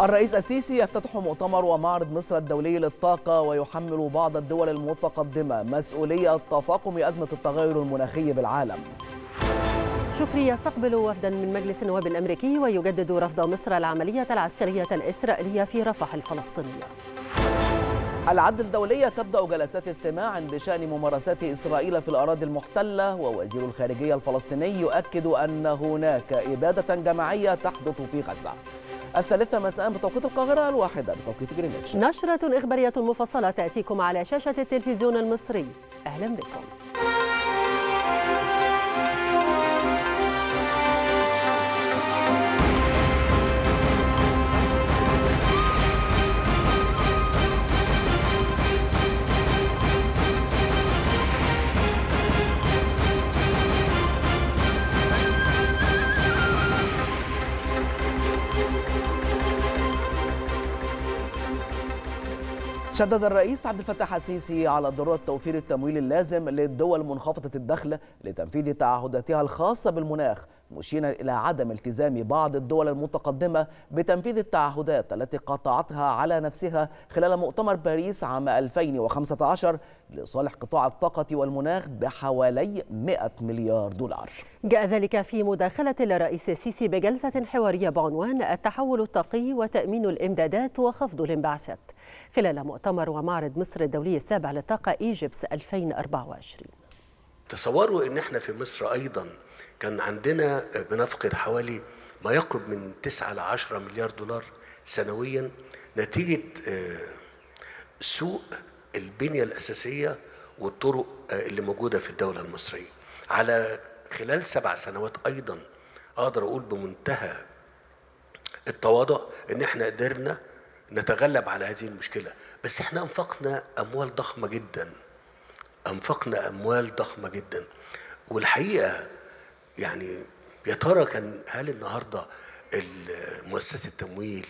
الرئيس السيسي يفتتح مؤتمر ومعرض مصر الدولي للطاقة ويحمل بعض الدول المتقدمة مسؤولية تفاقم أزمة التغير المناخي بالعالم شكري يستقبل وفدا من مجلس النواب الأمريكي ويجدد رفض مصر العملية العسكرية الإسرائيلية في رفح الفلسطينية العدل الدولية تبدأ جلسات استماع بشأن ممارسات إسرائيل في الأراضي المحتلة ووزير الخارجية الفلسطيني يؤكد أن هناك إبادة جماعية تحدث في غزة الثالثة مساء بتوقيت القاهرة الواحدة بتوقيت جرينتش نشرة إخبارية مفصلة تأتيكم على شاشة التلفزيون المصري أهلا بكم شدد الرئيس عبد الفتاح السيسي على ضرورة توفير التمويل اللازم للدول منخفضة الدخل لتنفيذ تعهداتها الخاصة بالمناخ مشيرا إلى عدم التزام بعض الدول المتقدمة بتنفيذ التعهدات التي قطعتها على نفسها خلال مؤتمر باريس عام 2015 لصالح قطاع الطاقة والمناخ بحوالي 100 مليار دولار جاء ذلك في مداخلة للرئيس السيسي بجلسة حوارية بعنوان التحول الطاقي وتأمين الإمدادات وخفض الانبعاثات خلال مؤتمر ومعرض مصر الدولي السابع للطاقة إيجيبس 2024 تصوروا ان احنا في مصر ايضا كان عندنا بنفقد حوالي ما يقرب من 9 ل 10 مليار دولار سنويا نتيجه آه، سوء البنيه الاساسيه والطرق آه، اللي موجوده في الدوله المصريه على خلال سبع سنوات ايضا اقدر اقول بمنتهى التواضع ان احنا قدرنا نتغلب على هذه المشكله بس احنا انفقنا اموال ضخمه جدا انفقنا اموال ضخمه جدا والحقيقه يعني يا ترى كان هل النهارده مؤسسه التمويل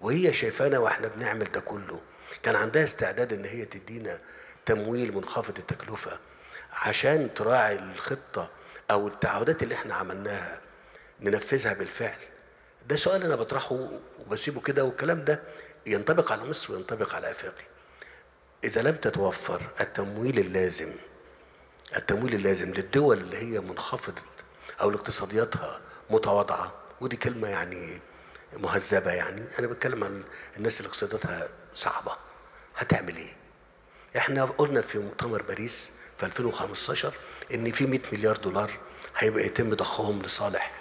وهي شايفانا واحنا بنعمل ده كله كان عندها استعداد ان هي تدينا تمويل منخفض التكلفه عشان تراعي الخطه او التعهدات اللي احنا عملناها ننفذها بالفعل ده سؤال انا بطرحه وبسيبه كده والكلام ده ينطبق على مصر وينطبق على افريقيا اذا لم تتوفر التمويل اللازم التمويل اللازم للدول اللي هي منخفضه او اقتصادياتها متواضعه ودي كلمه يعني مهذبه يعني انا بتكلم عن الناس اللي اقتصادياتها صعبه هتعمل ايه؟ احنا قلنا في مؤتمر باريس في 2015 ان في 100 مليار دولار هيبقى يتم ضخهم لصالح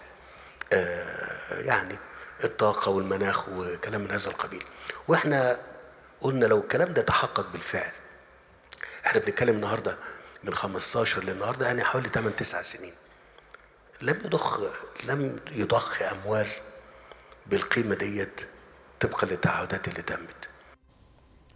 آه، يعني الطاقه والمناخ وكلام من هذا القبيل واحنا قلنا لو الكلام ده تحقق بالفعل احنا بنتكلم النهارده من 15 للنهارده يعني حوالي 8 9 سنين لم يضخ لم يضخ اموال بالقيمه ديت طبقا للتعهدات اللي تمت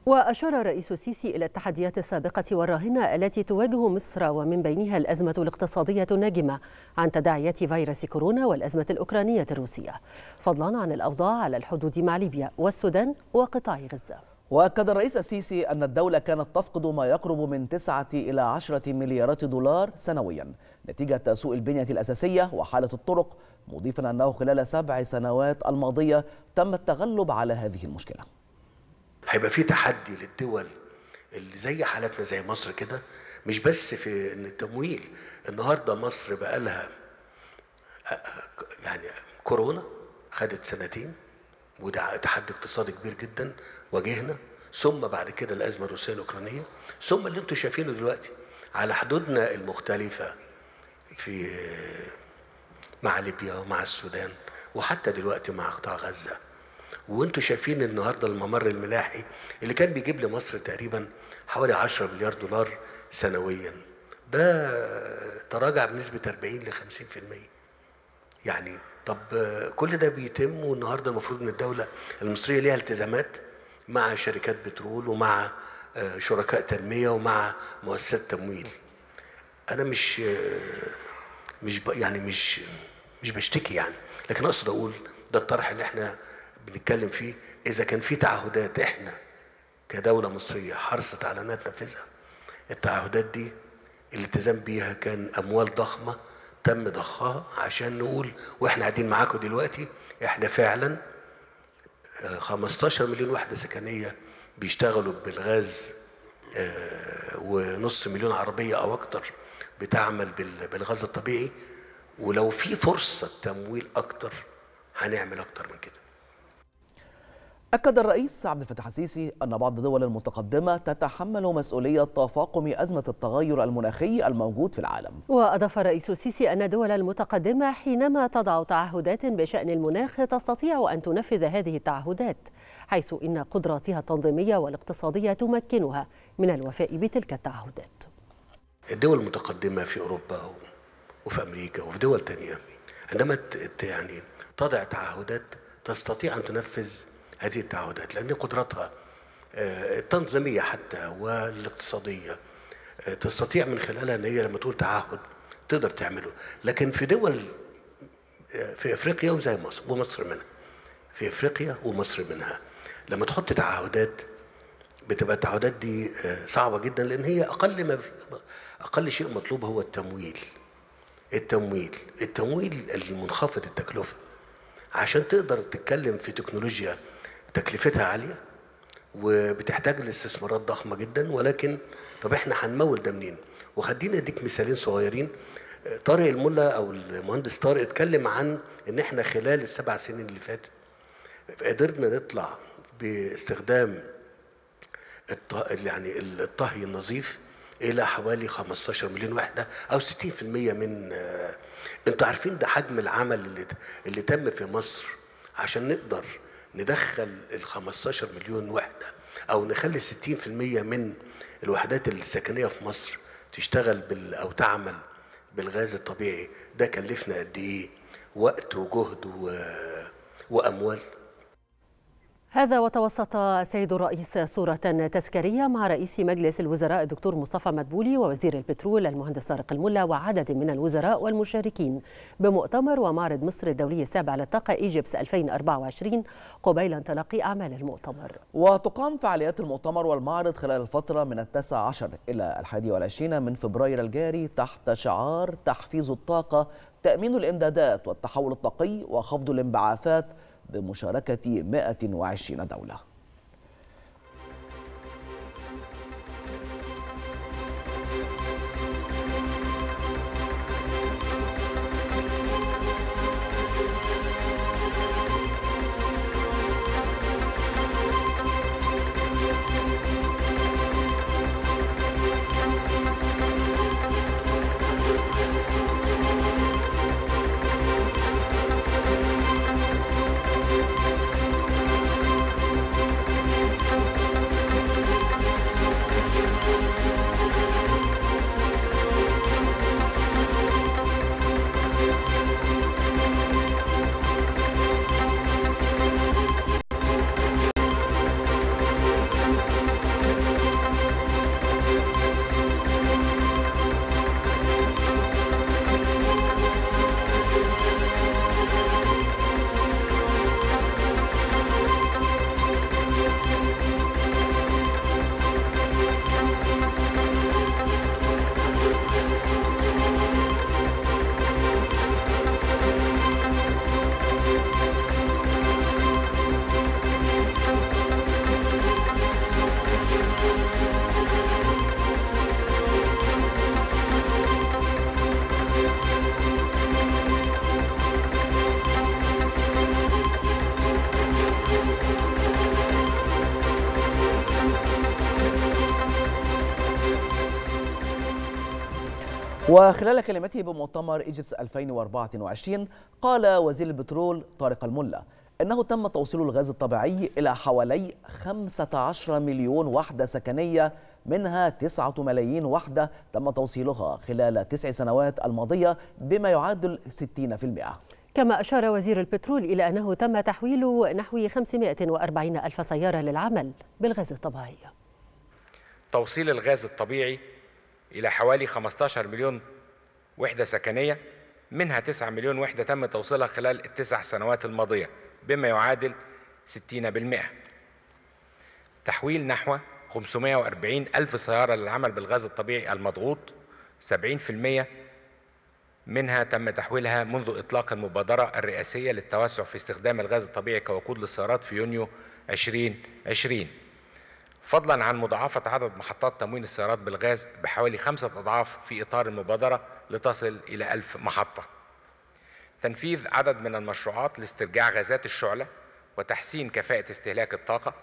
وأشار الرئيس السيسي إلى التحديات السابقة والراهنة التي تواجه مصر ومن بينها الأزمة الاقتصادية الناجمة عن تداعيات فيروس كورونا والأزمة الأوكرانية الروسية فضلا عن الأوضاع على الحدود مع ليبيا والسودان وقطاع غزة وأكد الرئيس السيسي أن الدولة كانت تفقد ما يقرب من 9 إلى 10 مليارات دولار سنويا نتيجة سوء البنية الأساسية وحالة الطرق مضيفا أنه خلال سبع سنوات الماضية تم التغلب على هذه المشكلة هيبقى في تحدي للدول اللي زي حالتنا زي مصر كده مش بس في التمويل النهارده مصر بقى لها يعني كورونا خدت سنتين وده تحدي اقتصادي كبير جدا واجهنا ثم بعد كده الازمه الروسيه الاوكرانيه ثم اللي انتم شايفينه دلوقتي على حدودنا المختلفه في مع ليبيا ومع السودان وحتى دلوقتي مع قطاع غزه وانتم شايفين النهارده الممر الملاحي اللي كان بيجيب لمصر تقريبا حوالي 10 مليار دولار سنويا ده تراجع بنسبه 40 ل 50% يعني طب كل ده بيتم والنهارده المفروض ان الدوله المصريه ليها التزامات مع شركات بترول ومع آه، شركاء تنمية ومع مؤسسات تمويل أنا مش آه، مش يعني مش مش بشتكي يعني لكن أقصد أقول ده الطرح اللي احنا بنتكلم فيه إذا كان في تعهدات احنا كدولة مصرية حرصت على أنها تنفذها التعهدات دي الالتزام بيها كان أموال ضخمة تم ضخها عشان نقول واحنا قاعدين معاكم دلوقتي احنا فعلا 15 مليون وحدة سكنية بيشتغلوا بالغاز آه، ونص مليون عربية أو أكتر بتعمل بالغاز الطبيعي ولو في فرصة تمويل أكتر هنعمل أكتر من كده أكد الرئيس عبد الفتاح السيسي أن بعض الدول المتقدمة تتحمل مسؤولية تفاقم أزمة التغير المناخي الموجود في العالم. وأضاف الرئيس السيسي أن الدول المتقدمة حينما تضع تعهدات بشأن المناخ تستطيع أن تنفذ هذه التعهدات، حيث إن قدراتها التنظيمية والاقتصادية تمكنها من الوفاء بتلك التعهدات. الدول المتقدمة في أوروبا وفي أمريكا وفي دول تانية عندما يعني تضع تعهدات تستطيع أن تنفذ هذه التعهدات لأن قدرتها التنظيمية آه، حتى والاقتصادية آه، تستطيع من خلالها أن هي لما تقول تعهد تقدر تعمله لكن في دول آه، في افريقيا وزي مصر ومصر منها في افريقيا ومصر منها لما تحط تعهدات بتبقى التعهدات دي صعبه جدا لان هي اقل ما اقل شيء مطلوب هو التمويل التمويل التمويل المنخفض التكلفه عشان تقدر تتكلم في تكنولوجيا تكلفتها عاليه وبتحتاج لاستثمارات ضخمه جدا ولكن طب احنا هنمول ده منين؟ وخدينا اديك مثالين صغيرين طارق الملا او المهندس طارق اتكلم عن ان احنا خلال السبع سنين اللي فاتت قدرنا نطلع باستخدام يعني الطهي النظيف الى حوالي 15 مليون وحده او 60% من آه، انتوا عارفين ده حجم العمل اللي اللي تم في مصر عشان نقدر ندخل ال 15 مليون وحده او نخلي 60% من الوحدات السكنيه في مصر تشتغل بال او تعمل بالغاز الطبيعي ده كلفنا قد ايه وقت وجهد و... واموال هذا وتوسط السيد الرئيس صورة تذكارية مع رئيس مجلس الوزراء الدكتور مصطفى مدبولي ووزير البترول المهندس طارق الملا وعدد من الوزراء والمشاركين بمؤتمر ومعرض مصر الدولي السابع للطاقة إيجيبس 2024 قبيل انطلاق أعمال المؤتمر وتقام فعاليات المؤتمر والمعرض خلال الفترة من التاسع عشر إلى الحادي والعشرين من فبراير الجاري تحت شعار تحفيز الطاقة تأمين الإمدادات والتحول الطاقي وخفض الانبعاثات بمشاركة 120 دولة وخلال كلمته بمؤتمر ايجيبس 2024 قال وزير البترول طارق الملا انه تم توصيل الغاز الطبيعي الى حوالي 15 مليون وحده سكنيه منها 9 ملايين وحده تم توصيلها خلال تسع سنوات الماضيه بما يعادل 60%. كما أشار وزير البترول إلى أنه تم تحويل نحو 540 ألف سيارة للعمل بالغاز الطبيعي توصيل الغاز الطبيعي إلى حوالي 15 مليون وحدة سكنية منها 9 مليون وحدة تم توصيلها خلال التسع سنوات الماضية بما يعادل 60% تحويل نحو 540 ألف سيارة للعمل بالغاز الطبيعي المضغوط 70% منها تم تحويلها منذ إطلاق المبادرة الرئاسية للتوسع في استخدام الغاز الطبيعي كوقود للسيارات في يونيو 2020 فضلا عن مضاعفة عدد محطات تموين السيارات بالغاز بحوالي خمسة أضعاف في إطار المبادرة لتصل إلى ألف محطة تنفيذ عدد من المشروعات لاسترجاع غازات الشعلة وتحسين كفاءة استهلاك الطاقة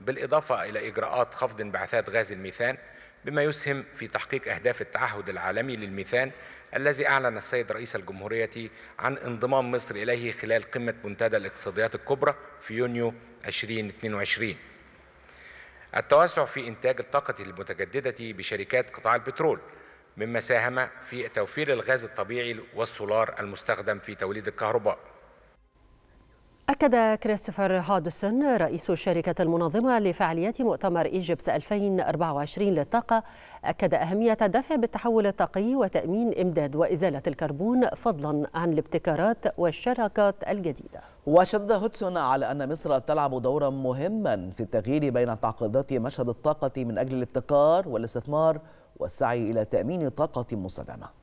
بالإضافة إلى إجراءات خفض انبعاثات غاز الميثان بما يسهم في تحقيق أهداف التعهد العالمي للميثان الذي أعلن السيد رئيس الجمهورية عن انضمام مصر إليه خلال قمة منتدى الاقتصاديات الكبرى في يونيو 2022 التوسع في إنتاج الطاقة المتجددة بشركات قطاع البترول مما ساهم في توفير الغاز الطبيعي والسولار المستخدم في توليد الكهرباء أكد كريستوفر هادسون رئيس الشركة المنظمة لفعاليات مؤتمر إيجيبس 2024 للطاقة أكد أهمية الدفع بالتحول الطاقي وتأمين إمداد وإزالة الكربون فضلا عن الابتكارات والشراكات الجديدة وشد هدسون على أن مصر تلعب دورا مهما في التغيير بين تعقيدات مشهد الطاقة من أجل الابتكار والاستثمار والسعي إلى تأمين طاقة مستدامة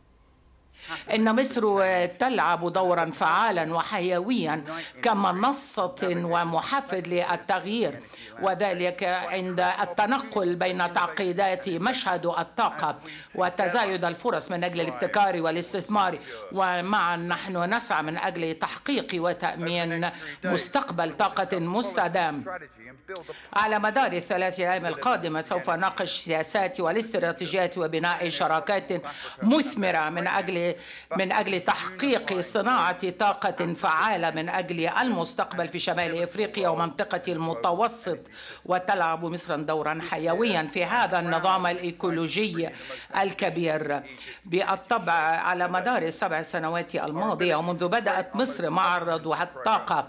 إن مصر تلعب دورا فعالا وحيويا كمنصة ومحفز للتغيير وذلك عند التنقل بين تعقيدات مشهد الطاقة وتزايد الفرص من أجل الابتكار والاستثمار ومعا نحن نسعى من أجل تحقيق وتأمين مستقبل طاقة مستدام على مدار الثلاث أيام القادمة سوف ناقش السياسات والاستراتيجيات وبناء شراكات مثمرة من أجل من أجل تحقيق صناعة طاقة فعالة من أجل المستقبل في شمال إفريقيا ومنطقة المتوسط وتلعب مصر دورا حيويا في هذا النظام الإيكولوجي الكبير بالطبع على مدار السبع سنوات الماضية ومنذ بدأت مصر معرض الطاقة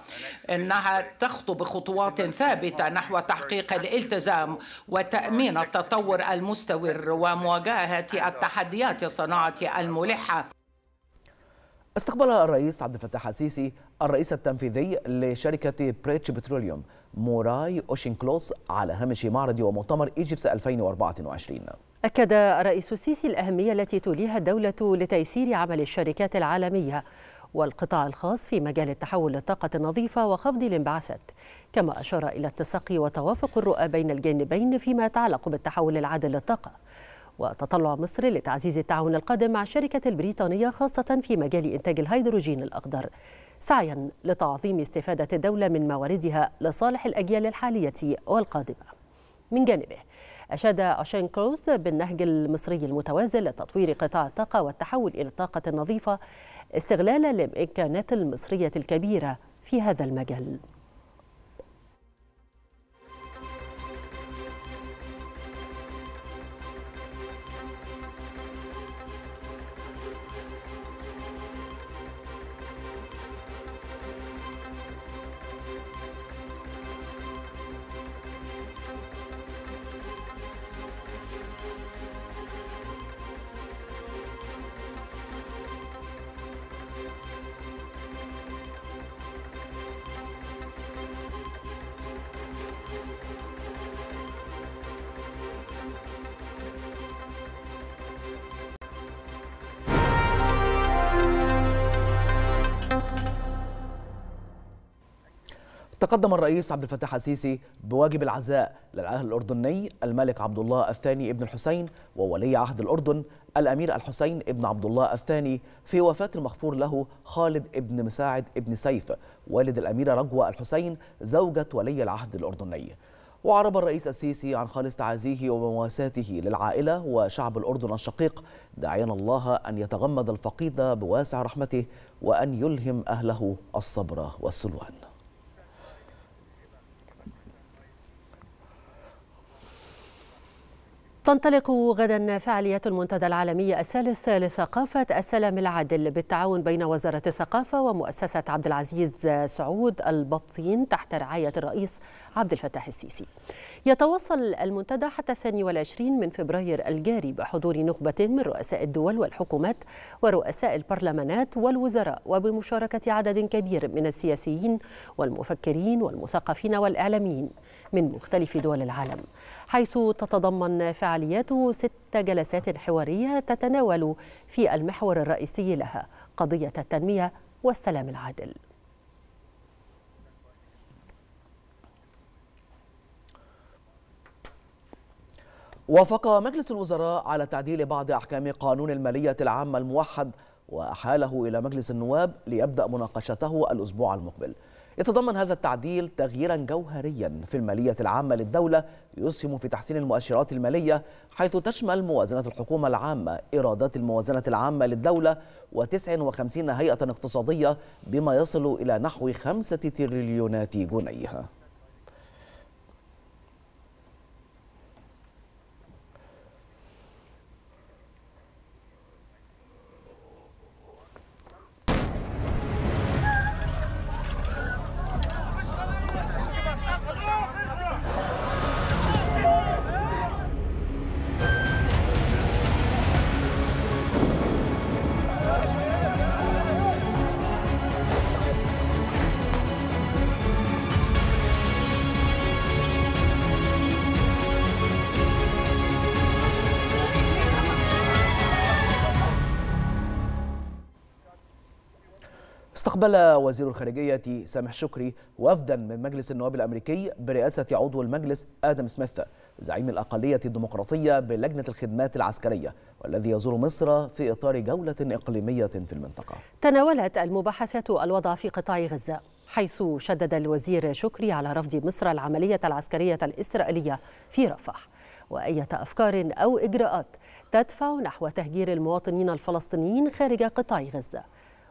إنها تخطو بخطوات ثابتة نحو تحقيق الالتزام وتأمين التطور المستمر ومواجهة التحديات صناعة الملحة استقبل الرئيس عبد الفتاح السيسي الرئيس التنفيذي لشركة بريتش بتروليوم موراي أوشينكلوس على هامش معرض ومؤتمر إيجيبس 2024 أكد الرئيس السيسي الأهمية التي توليها الدولة لتيسير عمل الشركات العالمية والقطاع الخاص في مجال التحول للطاقة النظيفة وخفض الانبعاثات كما أشار إلى التسقي وتوافق الرؤى بين الجانبين فيما يتعلق بالتحول العادل للطاقة وتطلع مصر لتعزيز التعاون القادم مع الشركة البريطانية خاصة في مجال إنتاج الهيدروجين الأخضر سعيا لتعظيم استفادة الدولة من مواردها لصالح الأجيال الحالية والقادمة من جانبه أشاد أشين كروز بالنهج المصري المتوازن لتطوير قطاع الطاقة والتحول إلى الطاقة النظيفة استغلالا للإمكانات المصرية الكبيرة في هذا المجال تقدم الرئيس عبد الفتاح السيسي بواجب العزاء للعاهل الأردني الملك عبد الله الثاني ابن الحسين وولي عهد الأردن الأمير الحسين ابن عبد الله الثاني في وفاة المغفور له خالد ابن مساعد ابن سيف والد الأميرة رجوة الحسين زوجة ولي العهد الأردني وعرب الرئيس السيسي عن خالص تعازيه ومواساته للعائلة وشعب الأردن الشقيق داعيا الله أن يتغمد الفقيد بواسع رحمته وأن يلهم أهله الصبر والسلوان تنطلق غدا فعالية المنتدى العالمي الثالث لثقافة السلام العادل بالتعاون بين وزارة الثقافة ومؤسسة عبد العزيز سعود البطين تحت رعاية الرئيس عبد الفتاح السيسي. يتواصل المنتدى حتى 22 من فبراير الجاري بحضور نخبة من رؤساء الدول والحكومات ورؤساء البرلمانات والوزراء وبمشاركة عدد كبير من السياسيين والمفكرين والمثقفين والإعلاميين من مختلف دول العالم. حيث تتضمن فعالياته ست جلسات حوارية تتناول في المحور الرئيسي لها قضية التنمية والسلام العادل وافق مجلس الوزراء على تعديل بعض أحكام قانون المالية العامة الموحد وأحاله إلى مجلس النواب ليبدأ مناقشته الأسبوع المقبل يتضمن هذا التعديل تغييرا جوهريا في المالية العامة للدولة يسهم في تحسين المؤشرات المالية حيث تشمل موازنة الحكومة العامة إيرادات الموازنة العامة للدولة و59 هيئة اقتصادية بما يصل إلى نحو خمسة تريليونات جنيه أقبل وزير الخارجية سامح شكري وفدا من مجلس النواب الأمريكي برئاسة عضو المجلس آدم سميث زعيم الأقلية الديمقراطية بلجنة الخدمات العسكرية والذي يزور مصر في إطار جولة إقليمية في المنطقة تناولت المباحثات الوضع في قطاع غزة حيث شدد الوزير شكري على رفض مصر العملية العسكرية الإسرائيلية في رفح وأية أفكار أو إجراءات تدفع نحو تهجير المواطنين الفلسطينيين خارج قطاع غزة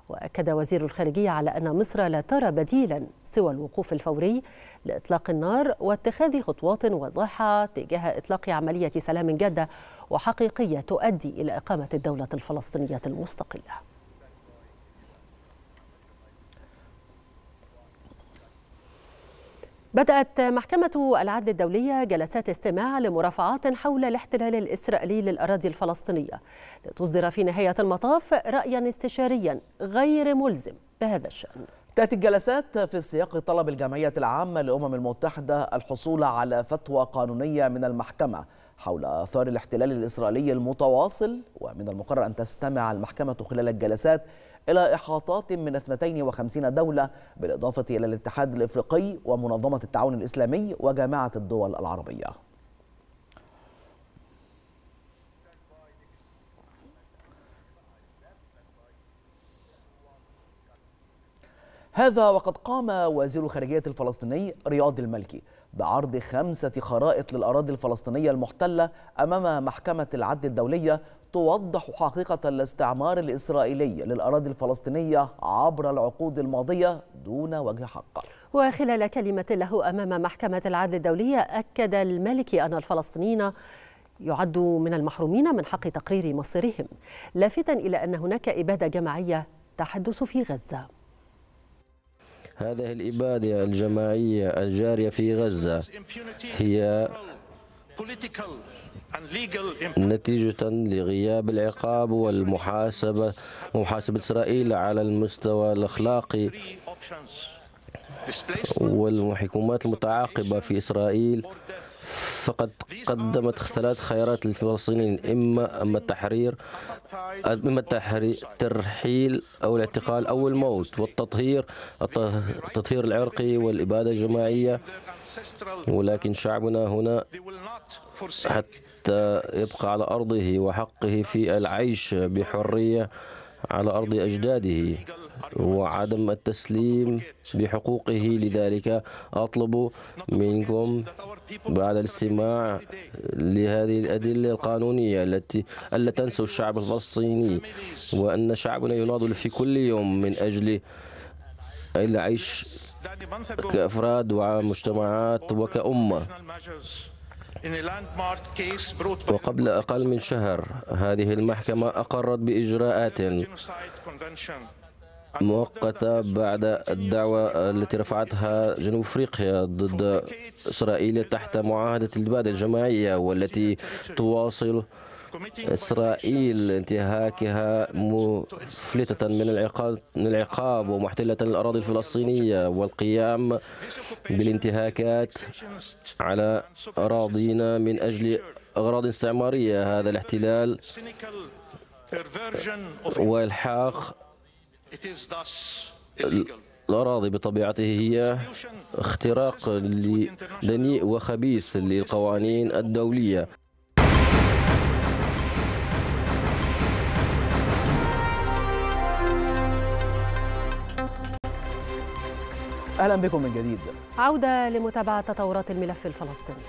واكد وزير الخارجيه على ان مصر لا ترى بديلا سوى الوقوف الفوري لاطلاق النار واتخاذ خطوات واضحه تجاه اطلاق عمليه سلام جاده وحقيقيه تؤدي الى اقامه الدوله الفلسطينيه المستقله بدأت محكمة العدل الدولية جلسات استماع لمرافعات حول الاحتلال الإسرائيلي للأراضي الفلسطينية لتصدر في نهاية المطاف رأيا استشاريا غير ملزم بهذا الشأن تأتي الجلسات في سياق طلب الجمعية العامة للأمم المتحدة الحصول على فتوى قانونية من المحكمة حول آثار الاحتلال الإسرائيلي المتواصل ومن المقرر أن تستمع المحكمة خلال الجلسات إلى إحاطات من 52 دولة بالإضافة إلى الاتحاد الإفريقي ومنظمة التعاون الإسلامي وجامعة الدول العربية هذا وقد قام وزير الخارجية الفلسطيني رياض الملكي بعرض خمسة خرائط للأراضي الفلسطينية المحتلة أمام محكمة العدل الدولية توضح حقيقة الاستعمار الإسرائيلي للأراضي الفلسطينية عبر العقود الماضية دون وجه حق وخلال كلمة له أمام محكمة العدل الدولية أكد الملك أن الفلسطينيين يعدوا من المحرومين من حق تقرير مصيرهم لافتا إلى أن هناك إبادة جماعية تحدث في غزة هذه الإبادة الجماعية الجارية في غزة هي نتيجة لغياب العقاب والمحاسبة ومحاسبة إسرائيل على المستوى الأخلاقي والحكومات المتعاقبة في إسرائيل فقد قدمت ثلاث خيارات للفلسطينيين إما أما التحرير إما التحرير الترحيل أو الاعتقال أو الموت والتطهير التطهير العرقي والإبادة الجماعية ولكن شعبنا هنا حتى يبقى على أرضه وحقه في العيش بحرية على أرض أجداده وعدم التسليم بحقوقه لذلك أطلب منكم بعد الاستماع لهذه الأدلة القانونية التي ألا تنسوا الشعب الفلسطيني وأن شعبنا يناضل في كل يوم من أجل العيش كأفراد ومجتمعات وكأمة وقبل أقل من شهر هذه المحكمة أقرت بإجراءات مؤقتة بعد الدعوة التي رفعتها جنوب أفريقيا ضد إسرائيل تحت معاهدة الإبادة الجماعية والتي تواصل إسرائيل انتهاكها مفلتة من العقاب من العقاب ومحتلة الأراضي الفلسطينية والقيام بالانتهاكات على أراضينا من أجل أغراض استعمارية هذا الاحتلال والحاق الأراضي بطبيعته هي اختراق دنيء وخبيث للقوانين الدولية أهلا بكم من جديد عودة لمتابعة تطورات الملف الفلسطيني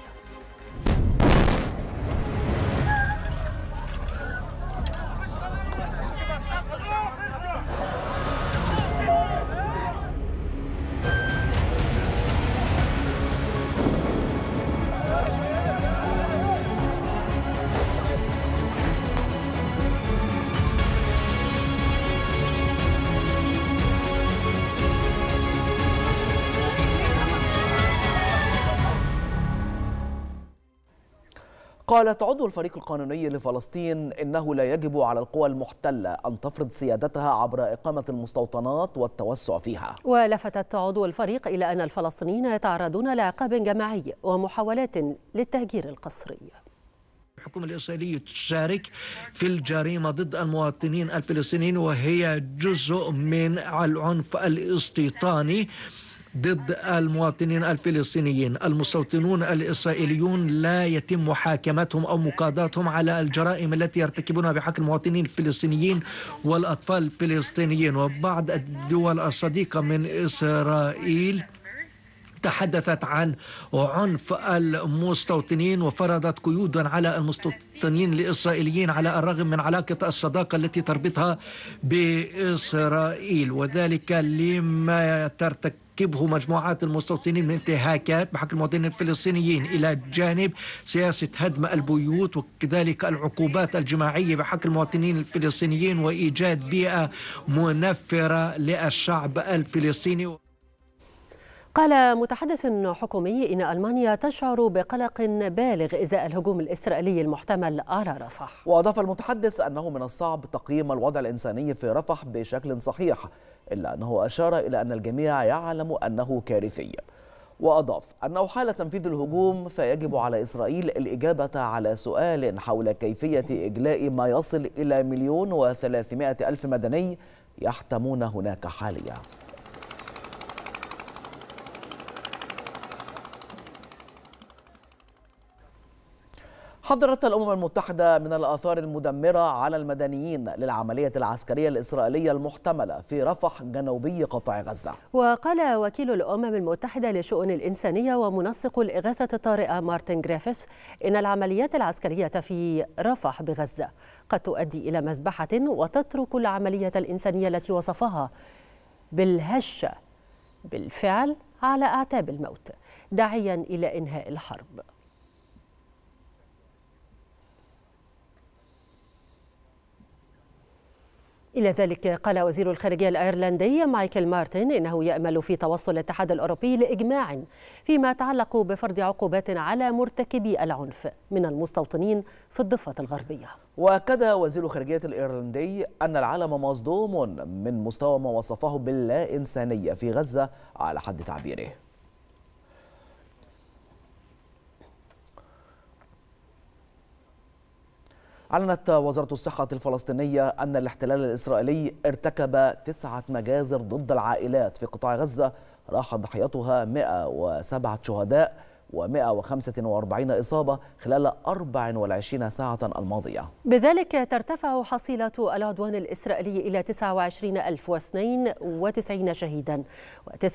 قالت عضو الفريق القانوني لفلسطين إنه لا يجب على القوى المحتلة أن تفرض سيادتها عبر إقامة المستوطنات والتوسع فيها ولفتت عضو الفريق إلى أن الفلسطينيين يتعرضون لعقاب جماعي ومحاولات للتهجير القسري الحكومة الإسرائيلية تشارك في الجريمة ضد المواطنين الفلسطينيين وهي جزء من العنف الاستيطاني ضد المواطنين الفلسطينيين المستوطنون الإسرائيليون لا يتم محاكمتهم أو مقاضاتهم على الجرائم التي يرتكبونها بحق المواطنين الفلسطينيين والأطفال الفلسطينيين وبعض الدول الصديقة من إسرائيل تحدثت عن عنف المستوطنين وفرضت قيودا على المستوطنين الاسرائيليين على الرغم من علاقه الصداقه التي تربطها باسرائيل وذلك لما ترتكب ترتكبه مجموعات المستوطنين من انتهاكات بحق المواطنين الفلسطينيين إلى جانب سياسة هدم البيوت وكذلك العقوبات الجماعية بحق المواطنين الفلسطينيين وإيجاد بيئة منفرة للشعب الفلسطيني قال متحدث حكومي إن ألمانيا تشعر بقلق بالغ إزاء الهجوم الإسرائيلي المحتمل على رفح وأضاف المتحدث أنه من الصعب تقييم الوضع الإنساني في رفح بشكل صحيح إلا أنه أشار إلى أن الجميع يعلم أنه كارثي وأضاف أنه حال تنفيذ الهجوم فيجب على إسرائيل الإجابة على سؤال حول كيفية إجلاء ما يصل إلى مليون وثلاثمائة ألف مدني يحتمون هناك حالياً حذرت الأمم المتحدة من الآثار المدمرة على المدنيين للعملية العسكرية الإسرائيلية المحتملة في رفح جنوبي قطاع غزة وقال وكيل الأمم المتحدة لشؤون الإنسانية ومنسق الإغاثة الطارئة مارتن جريفيس إن العمليات العسكرية في رفح بغزة قد تؤدي إلى مذبحة وتترك العملية الإنسانية التي وصفها بالهشة بالفعل على أعتاب الموت داعيا إلى إنهاء الحرب إلى ذلك قال وزير الخارجية الأيرلندي مايكل مارتن إنه يأمل في توصل الاتحاد الأوروبي لإجماع فيما يتعلق بفرض عقوبات على مرتكبي العنف من المستوطنين في الضفة الغربية وأكد وزير الخارجية الإيرلندي أن العالم مصدوم من مستوى ما وصفه باللا إنسانية في غزة على حد تعبيره أعلنت وزارة الصحة الفلسطينية أن الاحتلال الإسرائيلي ارتكب تسعة مجازر ضد العائلات في قطاع غزة راحت ضحيتها 107 شهداء و145 إصابة خلال 24 ساعة الماضية بذلك ترتفع حصيلة العدوان الإسرائيلي إلى 29092 شهيدا و79028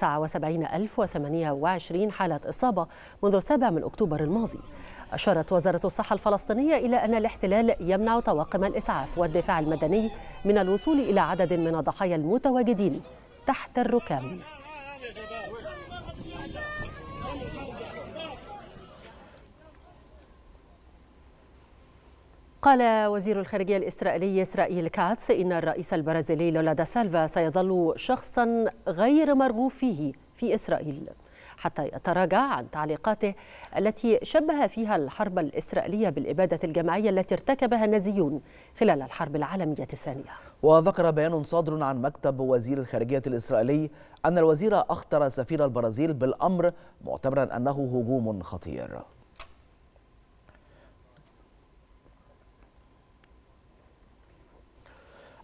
حالة إصابة منذ 7 من أكتوبر الماضي أشارت وزارة الصحة الفلسطينية إلى أن الاحتلال يمنع طواقم الإسعاف والدفاع المدني من الوصول إلى عدد من الضحايا المتواجدين تحت الركام قال وزير الخارجية الإسرائيلي إسرائيل كاتس إن الرئيس البرازيلي لولا دا سالفا سيظل شخصا غير مرغوب فيه في إسرائيل حتى يتراجع عن تعليقاته التي شبه فيها الحرب الإسرائيلية بالإبادة الجماعية التي ارتكبها النازيون خلال الحرب العالمية الثانية وذكر بيان صادر عن مكتب وزير الخارجية الإسرائيلي أن الوزير أخطر سفير البرازيل بالأمر معتبرا أنه هجوم خطير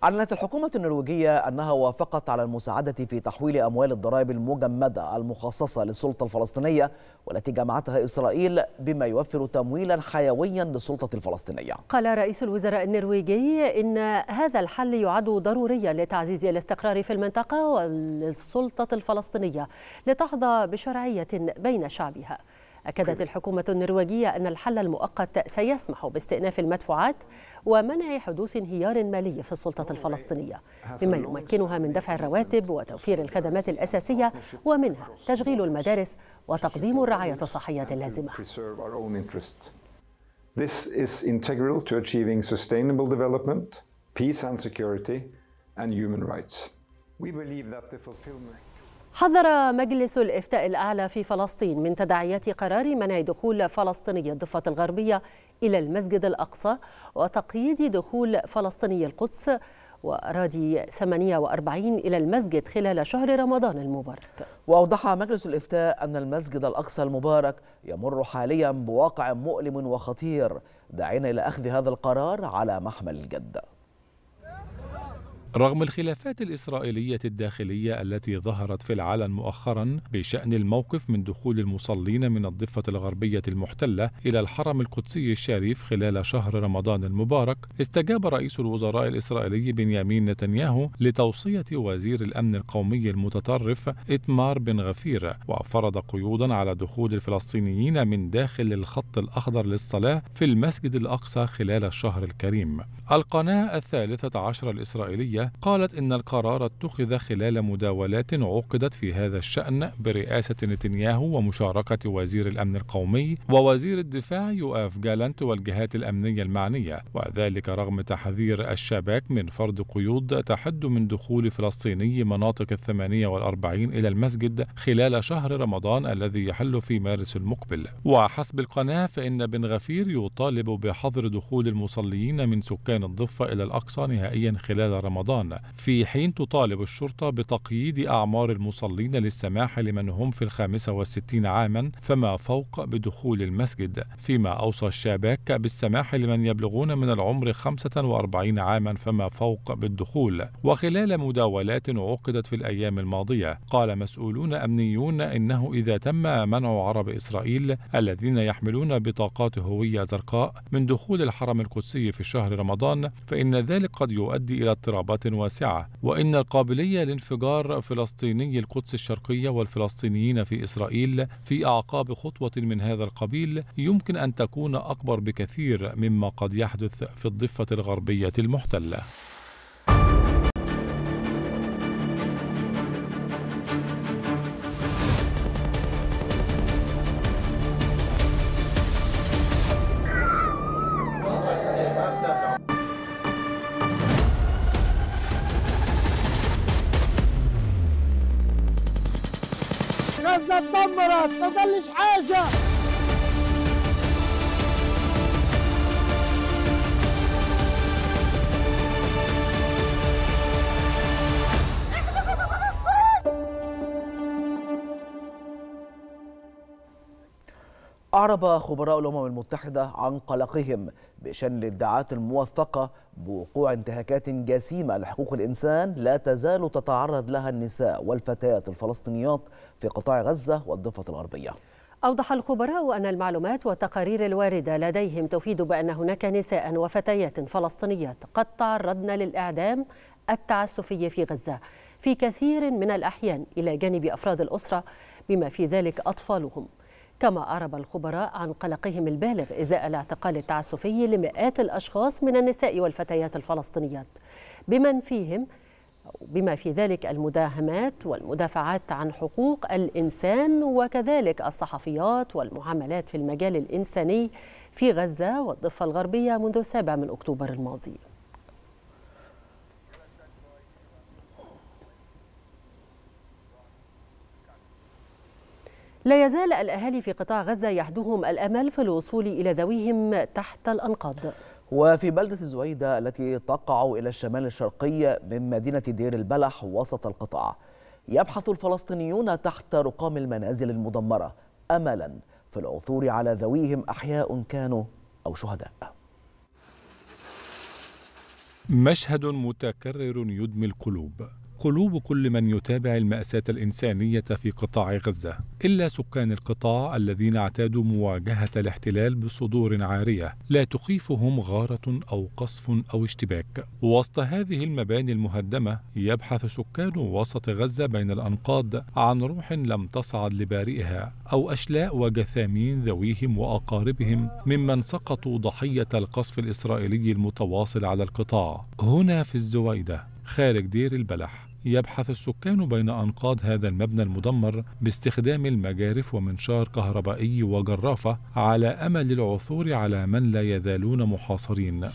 أعلنت الحكومة النرويجية أنها وافقت على المساعدة في تحويل أموال الضرائب المجمدة المخصصة للسلطة الفلسطينية والتي جمعتها إسرائيل بما يوفر تمويلا حيويا للسلطة الفلسطينية قال رئيس الوزراء النرويجي إن هذا الحل يعد ضروريا لتعزيز الاستقرار في المنطقة والسلطة الفلسطينية لتحظى بشرعية بين شعبها أكدت طيب. الحكومة النرويجية أن الحل المؤقت سيسمح باستئناف المدفوعات ومنع حدوث انهيار مالي في السلطة طيب. الفلسطينية مما يمكنها من دفع الرواتب وتوفير الخدمات الأساسية ومنها تشغيل المدارس وتقديم الرعاية الصحية اللازمة This is integral to achieving sustainable development, peace and security, and human rights. We believe that the fulfillment حذر مجلس الإفتاء الأعلى في فلسطين من تداعيات قرار منع دخول فلسطيني الضفة الغربية إلى المسجد الأقصى وتقييد دخول فلسطيني القدس وأراضي 48 إلى المسجد خلال شهر رمضان المبارك وأوضح مجلس الإفتاء أن المسجد الأقصى المبارك يمر حاليا بواقع مؤلم وخطير داعين إلى أخذ هذا القرار على محمل الجد رغم الخلافات الإسرائيلية الداخلية التي ظهرت في العلن مؤخرا بشأن الموقف من دخول المصلين من الضفة الغربية المحتلة إلى الحرم القدسي الشريف خلال شهر رمضان المبارك استجاب رئيس الوزراء الإسرائيلي بنيامين نتنياهو لتوصية وزير الأمن القومي المتطرف إتمار بن غفير وفرض قيودا على دخول الفلسطينيين من داخل الخط الأخضر للصلاة في المسجد الأقصى خلال الشهر الكريم القناة الثالثة عشر الإسرائيلية قالت إن القرار اتخذ خلال مداولات عقدت في هذا الشأن برئاسة نتنياهو ومشاركة وزير الأمن القومي ووزير الدفاع يؤاف جالنت والجهات الأمنية المعنية وذلك رغم تحذير الشباك من فرض قيود تحد من دخول فلسطيني مناطق الثمانية والأربعين إلى المسجد خلال شهر رمضان الذي يحل في مارس المقبل وحسب القناة فإن بن غفير يطالب بحظر دخول المصلين من سكان الضفة إلى الأقصى نهائيا خلال رمضان رمضان في حين تطالب الشرطة بتقييد أعمار المصلين للسماح لمن هم في الخامسة والستين عاما فما فوق بدخول المسجد فيما أوصى الشباك بالسماح لمن يبلغون من العمر 45 عاما فما فوق بالدخول وخلال مداولات عقدت في الأيام الماضية قال مسؤولون أمنيون إنه إذا تم منع عرب إسرائيل الذين يحملون بطاقات هوية زرقاء من دخول الحرم القدسي في شهر رمضان فإن ذلك قد يؤدي إلى اضطرابات واسعة وإن القابلية لانفجار فلسطيني القدس الشرقية والفلسطينيين في إسرائيل في أعقاب خطوة من هذا القبيل يمكن أن تكون أكبر بكثير مما قد يحدث في الضفة الغربية المحتلة مش حاجه أعرب خبراء الأمم المتحدة عن قلقهم بشأن الادعاءات الموثقة بوقوع انتهاكات جسيمة لحقوق الإنسان لا تزال تتعرض لها النساء والفتيات الفلسطينيات في قطاع غزة والضفة الغربية أوضح الخبراء أن المعلومات والتقارير الواردة لديهم تفيد بأن هناك نساء وفتيات فلسطينيات قد تعرضن للإعدام التعسفي في غزة في كثير من الأحيان إلى جانب أفراد الأسرة بما في ذلك أطفالهم كما أعرب الخبراء عن قلقهم البالغ إزاء الاعتقال التعسفي لمئات الأشخاص من النساء والفتيات الفلسطينيات بمن فيهم بما في ذلك المداهمات والمدافعات عن حقوق الإنسان وكذلك الصحفيات والمعاملات في المجال الإنساني في غزة والضفة الغربية منذ 7 من أكتوبر الماضي لا يزال الأهالي في قطاع غزة يحدهم الأمل في الوصول إلى ذويهم تحت الأنقاض وفي بلدة الزويدة التي تقع إلى الشمال الشرقي من مدينة دير البلح وسط القطاع يبحث الفلسطينيون تحت رقام المنازل المدمرة أملا في العثور على ذويهم أحياء كانوا أو شهداء مشهد متكرر يدمي القلوب قلوب كل من يتابع المأساة الإنسانية في قطاع غزة إلا سكان القطاع الذين اعتادوا مواجهة الاحتلال بصدور عارية لا تخيفهم غارة أو قصف أو اشتباك وسط هذه المباني المهدمة يبحث سكان وسط غزة بين الأنقاض عن روح لم تصعد لبارئها أو أشلاء وجثامين ذويهم وأقاربهم ممن سقطوا ضحية القصف الإسرائيلي المتواصل على القطاع هنا في الزويدة خارج دير البلح يبحث السكان بين أنقاض هذا المبنى المدمر باستخدام المجارف ومنشار كهربائي وجرافة على أمل العثور على من لا يزالون محاصرين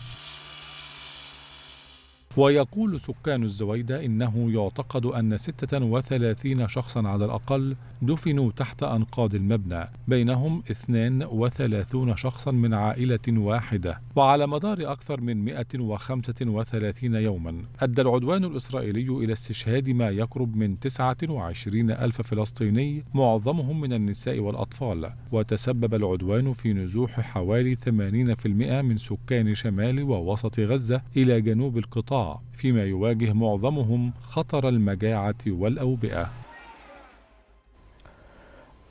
ويقول سكان الزويدة إنه يعتقد أن 36 شخصا على الأقل دفنوا تحت أنقاض المبنى بينهم 32 شخصا من عائلة واحدة وعلى مدار أكثر من 135 يوما أدى العدوان الإسرائيلي إلى استشهاد ما يقرب من 29 ألف فلسطيني معظمهم من النساء والأطفال وتسبب العدوان في نزوح حوالي 80% من سكان شمال ووسط غزة إلى جنوب القطاع فيما يواجه معظمهم خطر المجاعة والأوبئة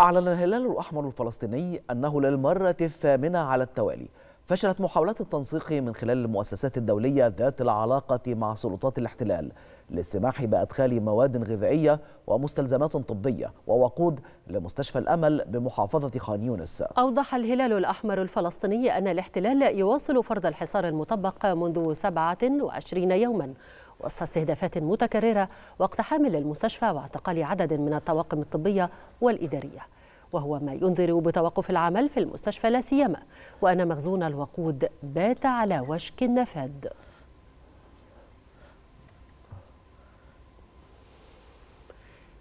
أعلن الهلال الأحمر الفلسطيني أنه للمرة الثامنة على التوالي فشلت محاولات التنسيق من خلال المؤسسات الدولية ذات العلاقة مع سلطات الاحتلال للسماح بادخال مواد غذائيه ومستلزمات طبيه ووقود لمستشفى الامل بمحافظه خان يونس. اوضح الهلال الاحمر الفلسطيني ان الاحتلال يواصل فرض الحصار المطبق منذ 27 يوما وسط استهدافات متكرره واقتحام للمستشفى واعتقال عدد من الطواقم الطبيه والاداريه. وهو ما ينذر بتوقف العمل في المستشفى لا سيما وان مخزون الوقود بات على وشك النفاد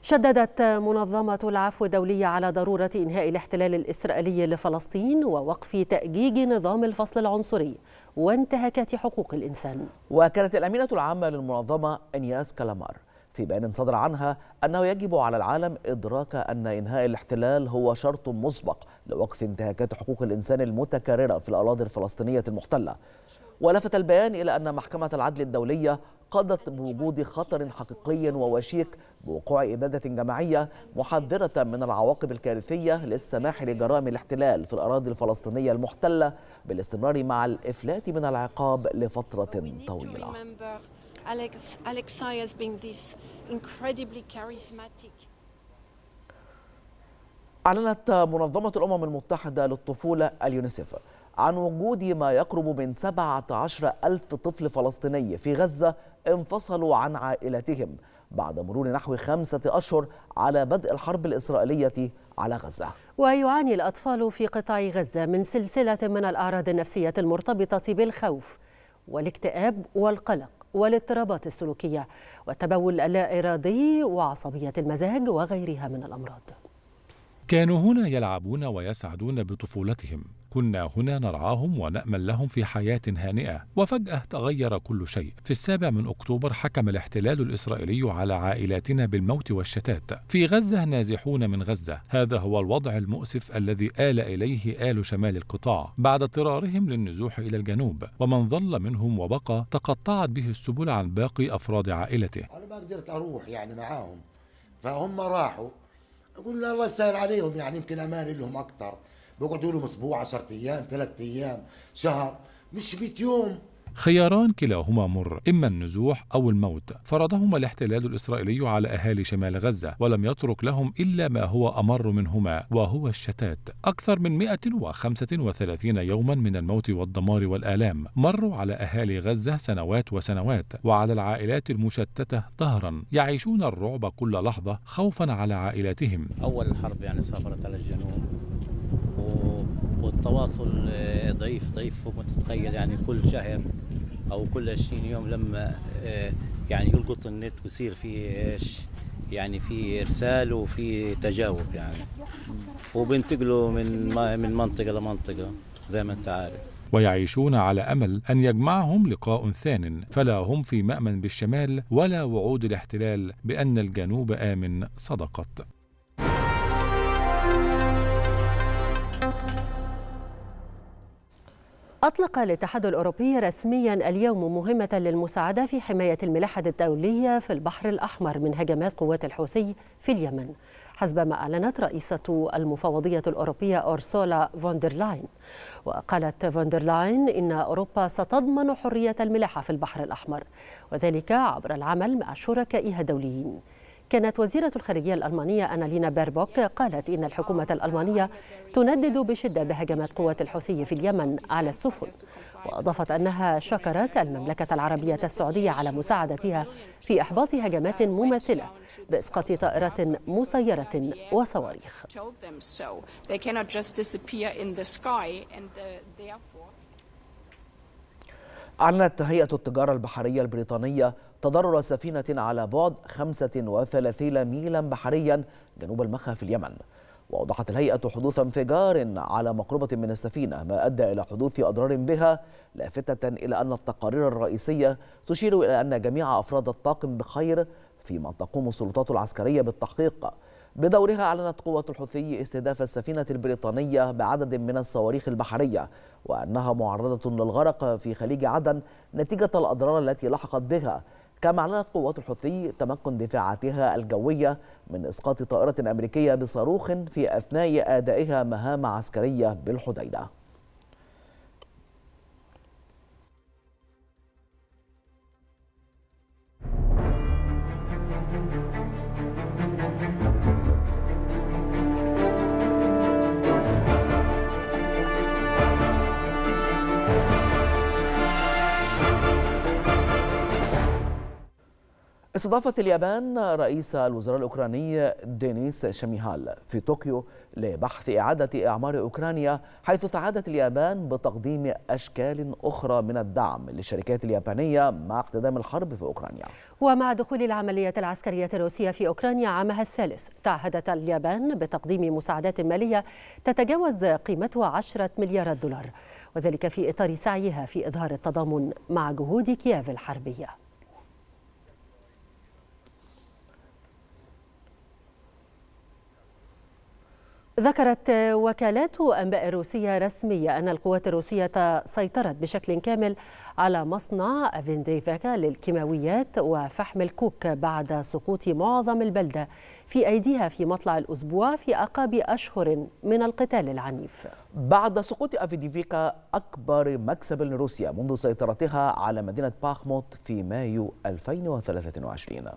شددت منظمة العفو الدولية على ضرورة إنهاء الاحتلال الإسرائيلي لفلسطين ووقف تأجيج نظام الفصل العنصري وانتهاكات حقوق الإنسان وأكدت الأمينة العامة للمنظمة إنياس كلامار في بيان صدر عنها أنه يجب على العالم إدراك أن إنهاء الاحتلال هو شرط مسبق لوقف انتهاكات حقوق الإنسان المتكررة في الأراضي الفلسطينية المحتلة ولفت البيان إلى أن محكمة العدل الدولية قضت بوجود خطر حقيقي ووشيك بوقوع إبادة جماعية محذرة من العواقب الكارثية للسماح لجرائم الاحتلال في الأراضي الفلسطينية المحتلة بالاستمرار مع الإفلات من العقاب لفترة طويلة أعلنت منظمة الأمم المتحدة للطفولة اليونيسف عن وجود ما يقرب من 17 ألف طفل فلسطيني في غزة انفصلوا عن عائلتهم بعد مرور نحو خمسة أشهر على بدء الحرب الإسرائيلية على غزة ويعاني الأطفال في قطاع غزة من سلسلة من الأعراض النفسية المرتبطة بالخوف والاكتئاب والقلق والاضطرابات السلوكية والتبول اللا إرادي وعصبية المزاج وغيرها من الأمراض كانوا هنا يلعبون ويسعدون بطفولتهم كنا هنا نرعاهم ونأمل لهم في حياة هانئة وفجأة تغير كل شيء في السابع من أكتوبر حكم الاحتلال الإسرائيلي على عائلاتنا بالموت والشتات في غزة نازحون من غزة هذا هو الوضع المؤسف الذي آل إليه آل شمال القطاع بعد اضطرارهم للنزوح إلى الجنوب ومن ظل منهم وبقى تقطعت به السبل عن باقي أفراد عائلته أنا ما قدرت أروح يعني معاهم فهم راحوا أقول الله يسهل عليهم يعني يمكن أمان لهم أكثر بيقعدوا له اسبوع 10 ايام ثلاث ايام شهر مش 100 يوم خياران كلاهما مر إما النزوح أو الموت فرضهما الاحتلال الإسرائيلي على أهالي شمال غزة ولم يترك لهم إلا ما هو أمر منهما وهو الشتات أكثر من 135 يوما من الموت والدمار والآلام مروا على أهالي غزة سنوات وسنوات وعلى العائلات المشتتة ظهرا يعيشون الرعب كل لحظة خوفا على عائلاتهم أول الحرب يعني سافرت على الجنوب والتواصل آه، ضعيف ضعيف فوق ما تتخيل يعني كل شهر او كل 20 يوم لما آه، يعني يلقط النت ويصير في ايش يعني في ارسال وفي تجاوب يعني وبينتقلوا من من منطقه لمنطقه زي ما انت عارف ويعيشون على امل ان يجمعهم لقاء ثان فلا هم في مامن بالشمال ولا وعود الاحتلال بان الجنوب امن صدقت أطلق الاتحاد الأوروبي رسميا اليوم مهمة للمساعدة في حماية الملاحة الدولية في البحر الأحمر من هجمات قوات الحوثي في اليمن حسب ما أعلنت رئيسة المفوضية الأوروبية أورسولا فوندرلاين وقالت فوندرلاين إن أوروبا ستضمن حرية الملاحة في البحر الأحمر وذلك عبر العمل مع شركائها الدوليين كانت وزيرة الخارجية الألمانية أنالينا بيربوك قالت إن الحكومة الألمانية تندد بشدة بهجمات قوات الحوثي في اليمن على السفن وأضافت أنها شكرت المملكة العربية السعودية على مساعدتها في إحباط هجمات مماثلة بإسقاط طائرات مسيرة وصواريخ uh, أعلنت هيئة التجارة البحرية البريطانية تضرر سفينة على بعد 35 ميلا بحريا جنوب المخا في اليمن وأوضحت الهيئة حدوث انفجار على مقربة من السفينة ما أدى إلى حدوث أضرار بها لافتة إلى أن التقارير الرئيسية تشير إلى أن جميع أفراد الطاقم بخير فيما تقوم السلطات العسكرية بالتحقيق بدورها أعلنت قوة الحوثي استهداف السفينة البريطانية بعدد من الصواريخ البحرية وأنها معرضة للغرق في خليج عدن نتيجة الأضرار التي لحقت بها كما أعلنت قوات الحوثي تمكن دفاعاتها الجوية من إسقاط طائرة أمريكية بصاروخ في أثناء أدائها مهام عسكرية بالحديدة استضافت اليابان رئيس الوزراء الأوكراني دينيس شميهال في طوكيو لبحث إعادة إعمار أوكرانيا حيث تعادت اليابان بتقديم أشكال أخرى من الدعم للشركات اليابانية مع اقتدام الحرب في أوكرانيا ومع دخول العملية العسكرية الروسية في أوكرانيا عامها الثالث تعهدت اليابان بتقديم مساعدات مالية تتجاوز قيمتها 10 مليارات دولار وذلك في إطار سعيها في إظهار التضامن مع جهود كييف الحربية ذكرت وكالات أنباء روسية رسمية أن القوات الروسية سيطرت بشكل كامل على مصنع أفينديفاكا للكيماويات وفحم الكوك بعد سقوط معظم البلدة في أيديها في مطلع الأسبوع في أقاب أشهر من القتال العنيف بعد سقوط أفيديفيكا أكبر مكسب لروسيا منذ سيطرتها على مدينة باخموت في مايو 2023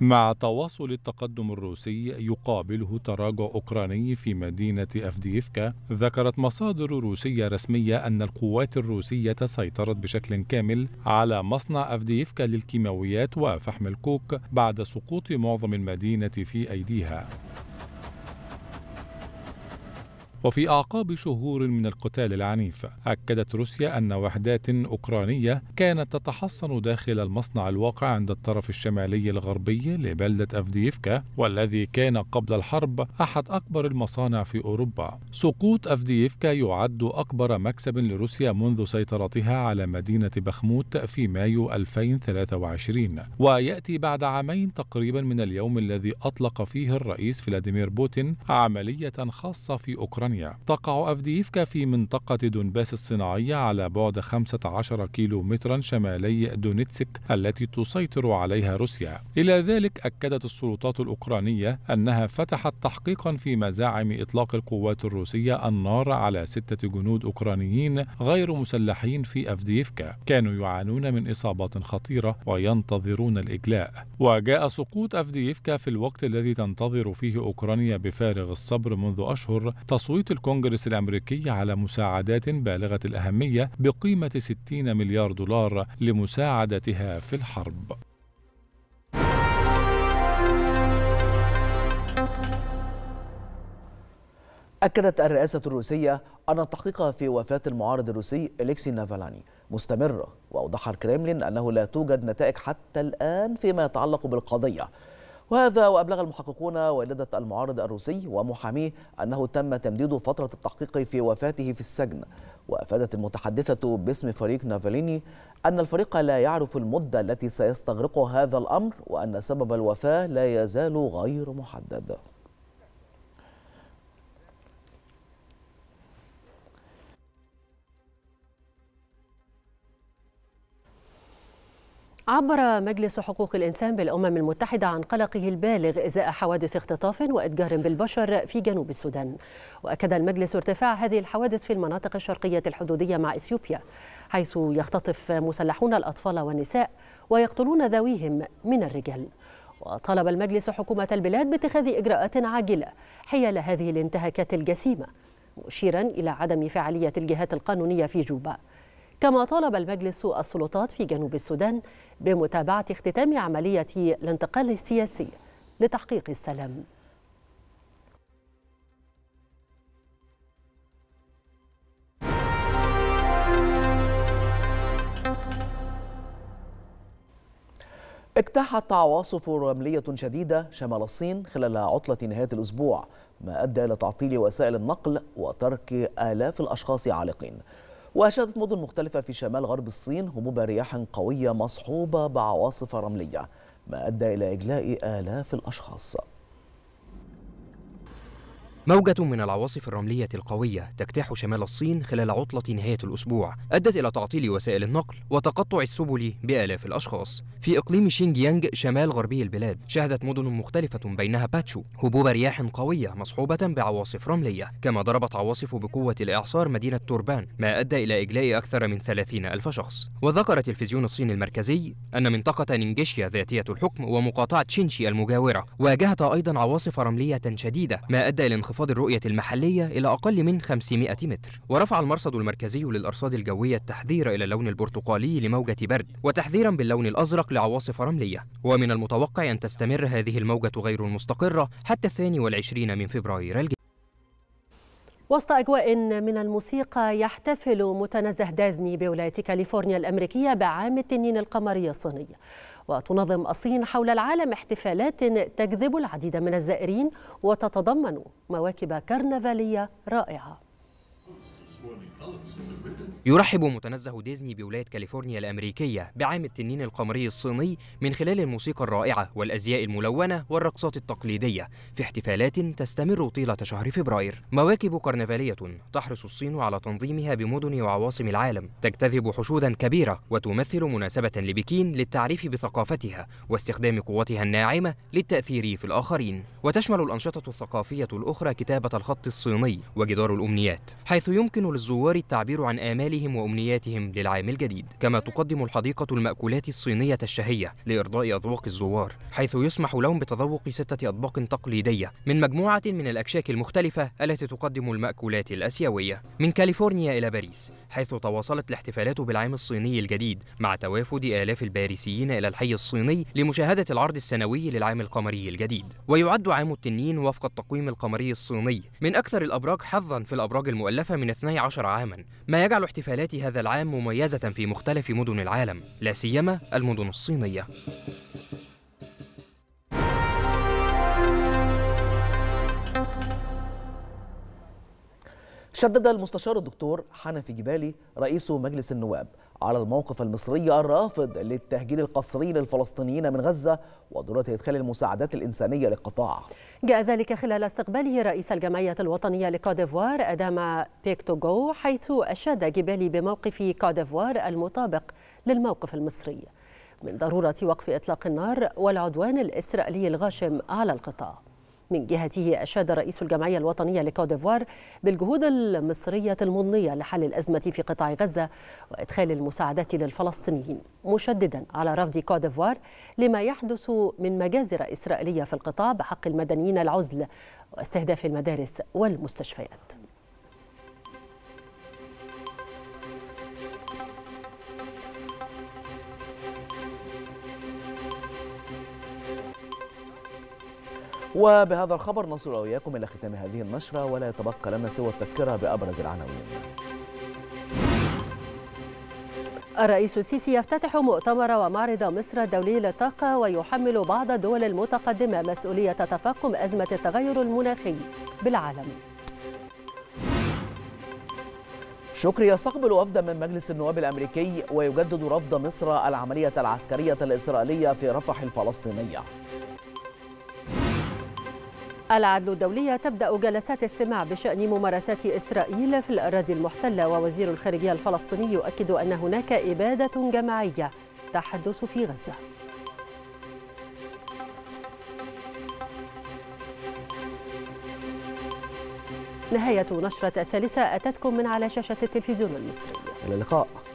مع تواصل التقدم الروسي يقابله تراجع أوكراني في مدينة أفديفكا ذكرت مصادر روسية رسمية أن القوات الروسية سيطرت بشكل كامل على مصنع أفديفكا للكيماويات وفحم الكوك بعد سقوط معظم المدينة في أيديها وفي أعقاب شهور من القتال العنيف أكدت روسيا أن وحدات أوكرانية كانت تتحصن داخل المصنع الواقع عند الطرف الشمالي الغربي لبلدة أفدييفكا والذي كان قبل الحرب أحد أكبر المصانع في أوروبا سقوط أفدييفكا يعد أكبر مكسب لروسيا منذ سيطرتها على مدينة بخموت في مايو 2023 ويأتي بعد عامين تقريبا من اليوم الذي أطلق فيه الرئيس فلاديمير بوتين عملية خاصة في أوكرانيا أوكرانيا تقع أفدييفكا في منطقة دونباس الصناعية على بعد 15 كيلو مترا شمالي دونيتسك التي تسيطر عليها روسيا إلى ذلك أكدت السلطات الأوكرانية أنها فتحت تحقيقا في مزاعم إطلاق القوات الروسية النار على ستة جنود أوكرانيين غير مسلحين في أفدييفكا كانوا يعانون من إصابات خطيرة وينتظرون الإجلاء وجاء سقوط أفدييفكا في الوقت الذي تنتظر فيه أوكرانيا بفارغ الصبر منذ أشهر تصويت شروط الكونغرس الأمريكي على مساعدات بالغة الأهمية بقيمة 60 مليار دولار لمساعدتها في الحرب أكدت الرئاسة الروسية أن التحقيق في وفاة المعارض الروسي إليكسي نافالاني مستمرة وأوضح الكريملين أنه لا توجد نتائج حتى الآن فيما يتعلق بالقضية وهذا وأبلغ المحققون والدة المعارض الروسي ومحاميه أنه تم تمديد فترة التحقيق في وفاته في السجن وأفادت المتحدثة باسم فريق نافاليني أن الفريق لا يعرف المدة التي سيستغرقها هذا الأمر وأن سبب الوفاة لا يزال غير محدد عبر مجلس حقوق الإنسان بالأمم المتحدة عن قلقه البالغ إزاء حوادث اختطاف وإتجار بالبشر في جنوب السودان وأكد المجلس ارتفاع هذه الحوادث في المناطق الشرقية الحدودية مع إثيوبيا حيث يختطف مسلحون الأطفال والنساء ويقتلون ذويهم من الرجال وطلب المجلس حكومة البلاد باتخاذ إجراءات عاجلة حيال هذه الانتهاكات الجسيمة مشيرا إلى عدم فعالية الجهات القانونية في جوبا كما طالب المجلس السلطات في جنوب السودان بمتابعة اختتام عملية الانتقال السياسي لتحقيق السلام اجتاحت عواصف رملية شديدة شمال الصين خلال عطلة نهاية الأسبوع ما أدى إلى تعطيل وسائل النقل وترك آلاف الأشخاص عالقين وأشادت مدن مختلفة في شمال غرب الصين هبوب رياح قوية مصحوبة بعواصف رملية ما أدى إلى إجلاء آلاف الأشخاص موجة من العواصف الرملية القوية تجتاح شمال الصين خلال عطلة نهاية الأسبوع أدت إلى تعطيل وسائل النقل وتقطع السبل بآلاف الأشخاص في إقليم شينجيانج شمال غربي البلاد شهدت مدن مختلفة بينها باتشو هبوب رياح قوية مصحوبة بعواصف رملية كما ضربت عواصف بقوة الإعصار مدينة توربان ما أدى إلى إجلاء أكثر من 30 ألف شخص وذكر تلفزيون الصين المركزي أن منطقة نينجيشيا ذاتية الحكم ومقاطعة شينشي المجاورة واجهت أيضا عواصف رملية شديدة ما أدى إلى انخفاض الرؤية المحلية إلى أقل من 500 متر ورفع المرصد المركزي للأرصاد الجوية التحذير إلى اللون البرتقالي لموجة برد وتحذيرا باللون الأزرق لعواصف رملية ومن المتوقع أن تستمر هذه الموجة غير المستقرة حتى الثاني والعشرين من فبراير الجاي وسط أجواء من الموسيقى يحتفل متنزه دازني بولاية كاليفورنيا الأمريكية بعام التنين القمري الصيني وتنظم الصين حول العالم احتفالات تجذب العديد من الزائرين وتتضمن مواكب كرنفالية رائعة يرحب متنزه ديزني بولاية كاليفورنيا الأمريكية بعام التنين القمري الصيني من خلال الموسيقى الرائعة والأزياء الملونة والرقصات التقليدية في احتفالات تستمر طيلة شهر فبراير مواكب كرنفالية تحرص الصين على تنظيمها بمدن وعواصم العالم تجتذب حشودا كبيرة وتمثل مناسبة لبكين للتعريف بثقافتها واستخدام قوتها الناعمة للتأثير في الآخرين وتشمل الأنشطة الثقافية الأخرى كتابة الخط الصيني وجدار الأمنيات حيث يمكن للزوار الأفكار التعبير عن آمالهم وأمنياتهم للعام الجديد كما تقدم الحديقة المأكولات الصينية الشهية لإرضاء أذواق الزوار حيث يسمح لهم بتذوق ستة أطباق تقليدية من مجموعة من الأكشاك المختلفة التي تقدم المأكولات الآسيوية من كاليفورنيا إلى باريس حيث تواصلت الاحتفالات بالعام الصيني الجديد مع توافد آلاف الباريسيين إلى الحي الصيني لمشاهدة العرض السنوي للعام القمري الجديد ويعد عام التنين وفق التقويم القمري الصيني من أكثر الأبراج حظا في الأبراج المؤلفة من 12 عام عاما ما يجعل احتفالات هذا العام مميزة في مختلف مدن العالم لا سيما المدن الصينية شدد المستشار الدكتور حنفي جبالي رئيس مجلس النواب على الموقف المصري الرافض للتهجير القسري للفلسطينيين من غزة وضرورة إدخال المساعدات الإنسانية للقطاع جاء ذلك خلال استقباله رئيس الجمعية الوطنية لكوديفوار أدام بيكتوغو حيث أشاد جبالي بموقف كوديفوار المطابق للموقف المصري من ضرورة وقف إطلاق النار والعدوان الإسرائيلي الغاشم على القطاع من جهته أشاد رئيس الجمعية الوطنية لكوديفوار بالجهود المصرية المضنية لحل الأزمة في قطاع غزة وإدخال المساعدات للفلسطينيين مشددا على رفض كوديفوار لما يحدث من مجازر إسرائيلية في القطاع بحق المدنيين العزل واستهداف المدارس والمستشفيات وبهذا الخبر نصل وإياكم إلى ختام هذه النشرة ولا يتبقى لنا سوى التذكرة بأبرز العناوين الرئيس السيسي يفتتح مؤتمر ومعرض مصر الدولي للطاقة ويحمل بعض الدول المتقدمة مسؤولية تفاقم أزمة التغير المناخي بالعالم شكري يستقبل وفدا من مجلس النواب الأمريكي ويجدد رفض مصر العملية العسكرية الإسرائيلية في رفح الفلسطينية العدل الدولية تبدأ جلسات استماع بشأن ممارسات إسرائيل في الأراضي المحتلة ووزير الخارجية الفلسطيني يؤكد أن هناك إبادة جماعية تحدث في غزة نهاية نشرة الثالثة أتتكم من على شاشة التلفزيون المصري إلى اللقاء